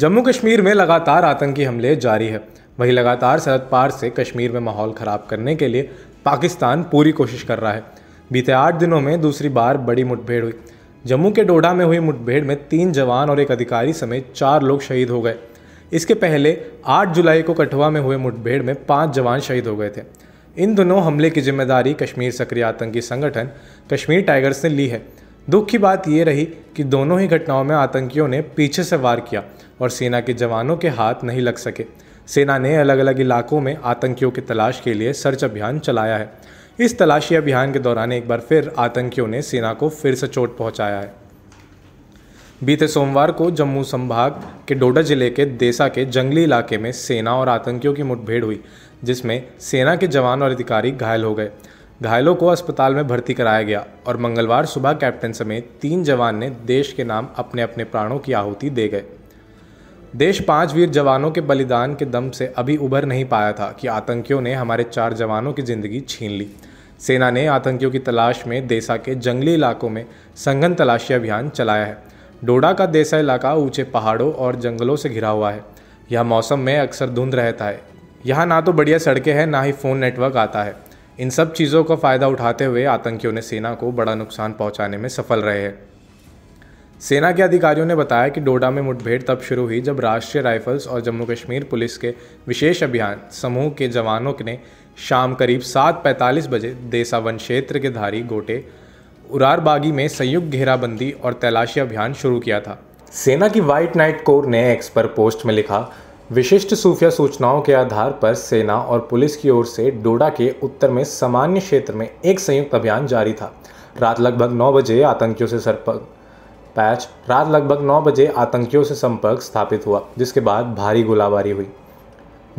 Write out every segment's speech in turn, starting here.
जम्मू कश्मीर में लगातार आतंकी हमले जारी है वहीं लगातार सरहद पार से कश्मीर में माहौल ख़राब करने के लिए पाकिस्तान पूरी कोशिश कर रहा है बीते आठ दिनों में दूसरी बार बड़ी मुठभेड़ हुई जम्मू के डोडा में हुई मुठभेड़ में तीन जवान और एक अधिकारी समेत चार लोग शहीद हो गए इसके पहले 8 जुलाई को कठुआ में हुए मुठभेड़ में पाँच जवान शहीद हो गए थे इन दोनों हमले की जिम्मेदारी कश्मीर सक्रिय आतंकी संगठन कश्मीर टाइगर्स ने ली है दुख की बात यह रही कि दोनों ही घटनाओं में आतंकियों ने पीछे से वार किया और सेना के जवानों के हाथ नहीं लग सके सेना ने अलग अलग इलाकों में आतंकियों की तलाश के लिए सर्च अभियान चलाया है इस तलाशी अभियान के दौरान एक बार फिर आतंकियों ने सेना को फिर से चोट पहुंचाया है बीते सोमवार को जम्मू संभाग के डोडा जिले के देसा के जंगली इलाके में सेना और आतंकियों की मुठभेड़ हुई जिसमें सेना के जवान और अधिकारी घायल हो गए घायलों को अस्पताल में भर्ती कराया गया और मंगलवार सुबह कैप्टन समेत तीन जवान ने देश के नाम अपने अपने प्राणों की आहुति दे गए देश पांच वीर जवानों के बलिदान के दम से अभी उभर नहीं पाया था कि आतंकियों ने हमारे चार जवानों की जिंदगी छीन ली सेना ने आतंकियों की तलाश में देसा के जंगली इलाकों में संघन तलाशी अभियान चलाया है डोडा का देसा इलाका ऊंचे पहाड़ों और जंगलों से घिरा हुआ है यह मौसम में अक्सर धुंध रहता है यहाँ ना तो बढ़िया सड़कें हैं ना ही फ़ोन नेटवर्क आता है इन सब चीज़ों का फ़ायदा उठाते हुए आतंकियों ने सेना को बड़ा नुकसान पहुंचाने में सफल रहे सेना के अधिकारियों ने बताया कि डोडा में मुठभेड़ तब शुरू हुई जब राष्ट्रीय राइफल्स और जम्मू कश्मीर पुलिस के विशेष अभियान समूह के जवानों ने शाम करीब सात बजे देसावन क्षेत्र के धारी गोटे उरारबागी में संयुक्त घेराबंदी और तलाशी अभियान शुरू किया था सेना की व्हाइट नाइट कोर ने एक्स पर पोस्ट में लिखा विशिष्ट सूफिया सूचनाओं के आधार पर सेना और पुलिस की ओर से डोडा के उत्तर में सामान्य क्षेत्र में एक संयुक्त अभियान जारी था रात लगभग नौ बजे आतंकियों से सरपक पैच रात लगभग नौ बजे आतंकियों से संपर्क स्थापित हुआ जिसके बाद भारी गोलाबारी हुई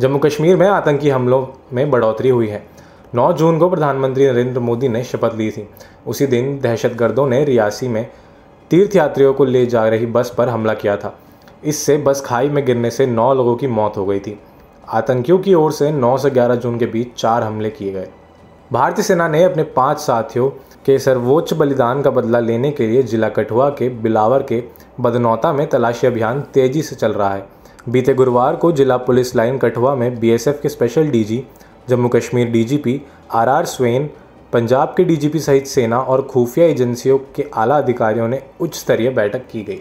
जम्मू कश्मीर में आतंकी हमलों में बढ़ोतरी हुई है 9 जून को प्रधानमंत्री नरेंद्र मोदी ने शपथ ली थी उसी दिन दहशतगर्दों ने रियासी में तीर्थयात्रियों को ले जा रही बस पर हमला किया था इससे बस खाई में गिरने से नौ लोगों की मौत हो गई थी आतंकियों की ओर से 9 से 11 जून के बीच चार हमले किए गए भारतीय सेना ने अपने पांच साथियों के सर्वोच्च बलिदान का बदला लेने के लिए जिला कठुआ के बिलावर के बदनौता में तलाशी अभियान तेजी से चल रहा है बीते गुरुवार को जिला पुलिस लाइन कठुआ में बीएसएफ के special DG Jammu Kashmir DGP RR Swain Punjab के डीजीपी सहित सेना और खुफिया एजेंसियों के आला अधिकारियों ने उच्च स्तरीय बैठक की गई